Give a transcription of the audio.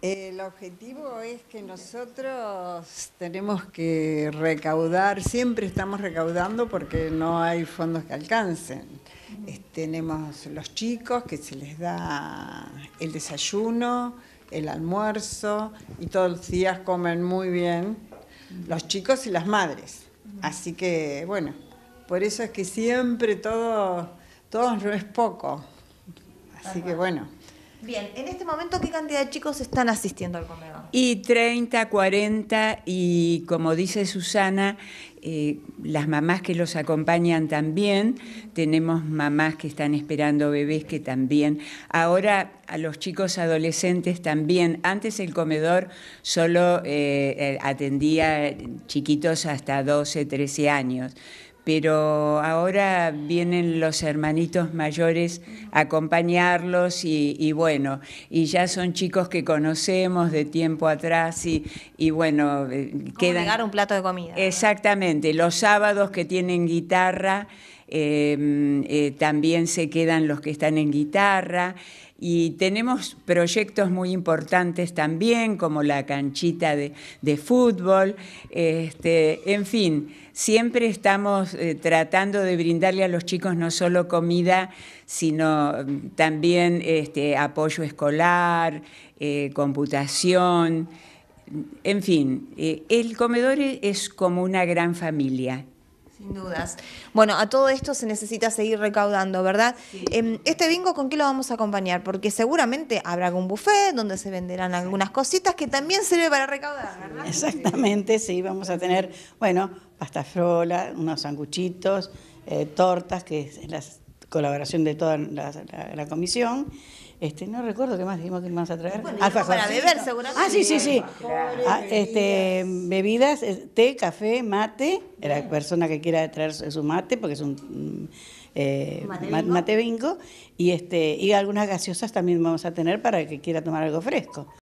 El objetivo es que nosotros tenemos que recaudar, siempre estamos recaudando porque no hay fondos que alcancen. tenemos los chicos que se les da el desayuno, el almuerzo y todos los días comen muy bien los chicos y las madres. Así que, bueno, por eso es que siempre todo, todo no es poco. Así que, bueno. Bien, en este momento, ¿qué cantidad de chicos están asistiendo al comedor? Y 30, 40, y como dice Susana, eh, las mamás que los acompañan también, tenemos mamás que están esperando bebés que también. Ahora a los chicos adolescentes también, antes el comedor solo eh, eh, atendía chiquitos hasta 12, 13 años pero ahora vienen los hermanitos mayores a acompañarlos y, bueno, y ya son chicos que conocemos de tiempo atrás y, bueno, eh, Como quedan... un plato de comida. Exactamente, los sábados que tienen guitarra. Em, eh, también se quedan los que están en guitarra. Y tenemos proyectos muy importantes también, como la canchita de, fútbol. Este, en fin, siempre estamos eh, tratando de brindarle a los chicos no solo comida, sino mm, también este, apoyo escolar, eh, computación. En fin, el comedor es como una gran familia. Sin dudas. Bueno, a todo esto se necesita seguir recaudando, ¿verdad? Em, este bingo, ¿con qué lo vamos a acompañar? Porque seguramente habrá algún buffet donde se venderán algunas cositas que también sirve para recaudar, ¿verdad? Exactamente, sí, vamos a tener, bueno, pasta frola, unos sanguchitos, eh, tortas, que las colaboración de toda la, comisión. Este, no recuerdo qué más dijimos que más a traer. para beber, seguramente. Ah, sí, sí, sí. Ah, este, bebidas, eh, té, café, mate. La persona que quiera traer su mate, porque es un mm, eh, mate bingo. Y, este, y algunas gaseosas también vamos a tener para que quiera tomar algo fresco.